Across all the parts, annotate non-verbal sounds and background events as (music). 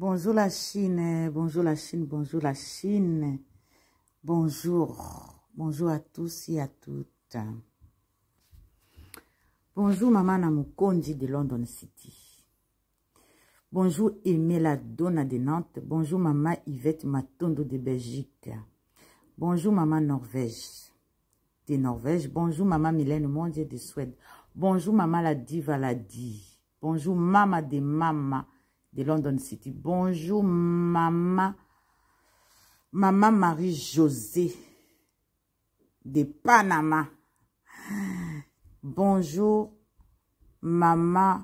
Bonjour la Chine, bonjour la Chine, bonjour la Chine. Bonjour, bonjour à tous et à toutes. Bonjour Maman Namukondi de London City. Bonjour la Donna de Nantes. Bonjour Maman Yvette Matondo de Belgique. Bonjour Maman Norvège de Norvège. Bonjour Maman Mylène Mondier de Suède. Bonjour Maman la Diva Bonjour maman de Mama. de London City. Bonjour, maman. Maman Marie-Josée de Panama. Bonjour, maman.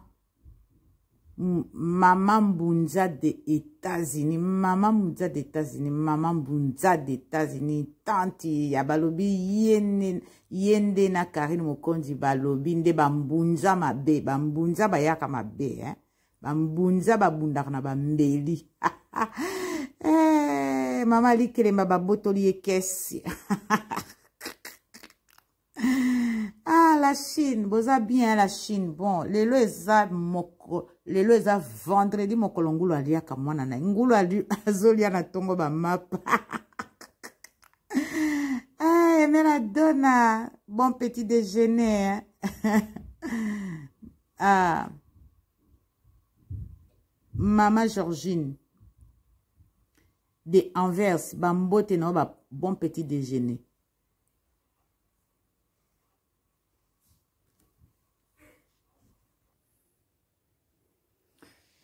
Maman Mbunza des États-Unis, maman Mbunza des États-Unis, maman Mbunza des États-Unis, tanti ya balobi yende, yende na Karine Mokonzi balobi nde bambunza mabe, bambunza bayaka mabe eh. bambunza babundaka na bambeli (laughs) eh, mama likelemba babotoli ekesi (laughs) ah la chine boza bien la chine bon lelo eza moko lelo eza vendredi mokolo ngulu aliaka mwana na ye ngulu (laughs) azolia na ntongo bamapa eh, ah, emeladona bon petit déjeuner hein? ah Mama Georgine de Anvers, Bambote, non, ba bon petit déjeuner.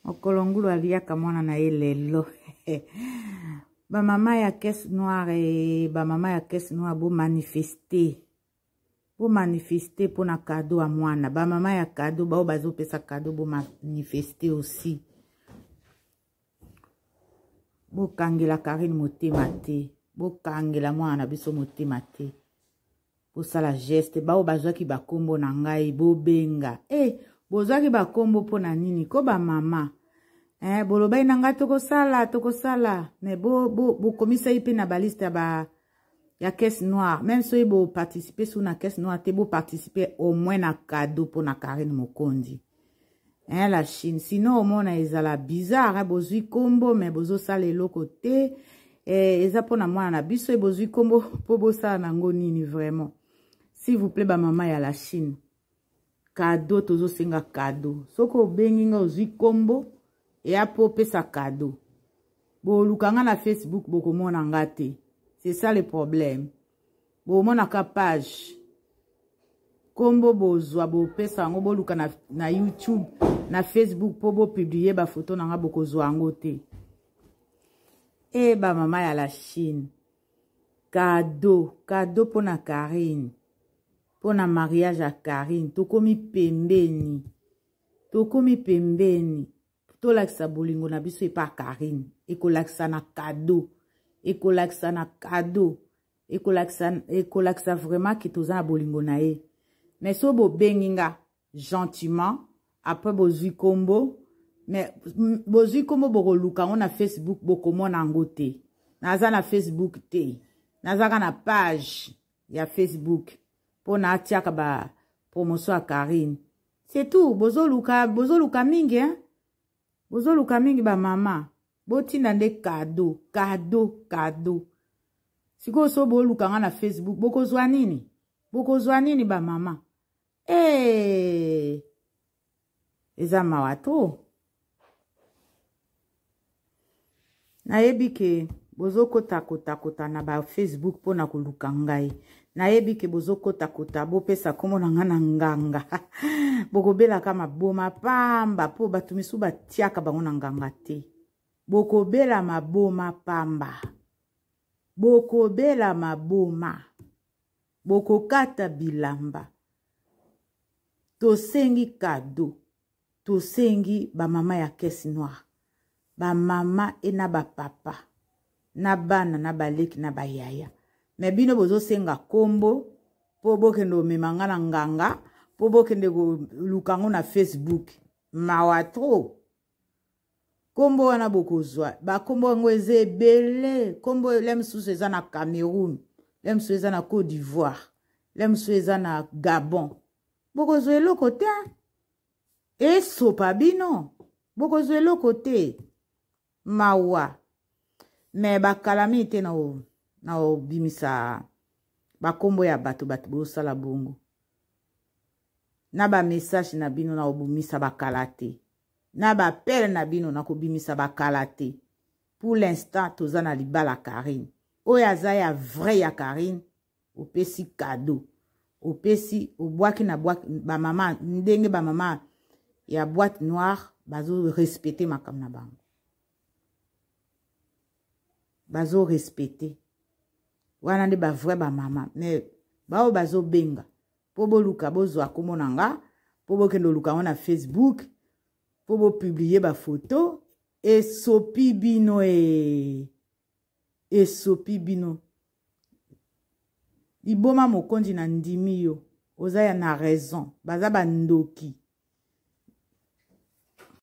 okolongulu aliaka mwana na ye (laughs) ba mama ya Kes noire mama ya caisse noire bomanifeste na. cadeau kado ya mwana maman, ya kado bao cadeau kado manifester aussi bokangela karine motema te bokangela mwana na biso motema te bosala geste bao bazwaki bakombo na ngai bobenga e eh, bozwaki bakombo mpo na nini ko bamama eh, bolobai na ngai tokosala tokosala me bokomisai bo, bo mpe na baliste ya ba ya caisse noire même soki boparticipe su na caisse noire te boparticipe au moins na kado mpo na karine mokondi hein, la chine sino omona ezala bizarre bozwi nkombo me bozosala eloko te eh, eza mpona mwana na biso e bozwi nkombo mpo (laughs) bosala nango nini vraiment s'il vous plaît bamama ya la chine kado tozosenga kado soki obengi nga ozwi nkombo eya mpo opesa kado boluka nga na facebook bokomona nga te c'est ça le problème bomonaka page nkombo bozwa bopesa yango boluka na, na youtube na facebook mpo bopiblie bafoto na nga bokozwa yango te e bamama ya la chine kado kado mpona karine mpona mariage ya karine tokómi pembeni tokómi pembeni tolakisa bolingo na biso epa karine ekolakisa na kado ekolakisa na kado ekolakisa ekolakisa vraiment ke toza na bolingo na ye mais so bobengi nga gentiment après bozwi kombo me bozwi kombo bokoluka yango na facebook bokomona yango te naza na facebook te nazaka na page ya facebook mpo na atiaka bapromotion ya karine c'est tout bozoluka bozoluka mingi hein? bozoluka mingi bamama botinda nde kado kado kado sikoyo so boluka nga na facebook bokozwa nini bokozwa nini bamama hey! Eh! eza mawa to nayebi ke bozokotakota na bafacebook mpona koluka ngai nayebi ke bozokotakota bopesa nkombo na ngai na nganga (laughs) bokobelaka maboma pamba mpo bato misu batiaka bango na nganga te bokobela maboma pamba bokobela maboma bokokata bilamba tosengi kado tosengi bamama ya kese noire bamama e na bapapa na bana na baleki na bayaya me bino bozosenga kombo mpo bokende komema nga na nganga mpo bokende koluka ngo na facebook mawa tro kombo wana bokozwa bakombo yango eza ebele kombo le mosusu eza na cameroun le mosusu eza na côte d'ivoire le mosusu eza na gabon bokozwa eloko te esopa bino bokozwa eloko te mawa me bakalami te na obimisa bakombo ya bato bato bozosala bongo na bamessage na bino na kobimisa bakala te na bapele na bino na kobimisa bakala te pour l'instant toza na libala karine oyo aza ya vrai ya karine opesi kado opesi obwaki na bwaki bamama ndenge bamama ya boîte noire bazorespecte makambo na bango bazorespecte wana nde bavrai bamama me bao bazobenga mpo boluka bozwa nkombo na nga mpo bokende oluka ngo na facebook mpo bopiblie bafoto esopi bino e esopi bino liboma mokonzi na ndimi yo oza ya na raison baza bandoki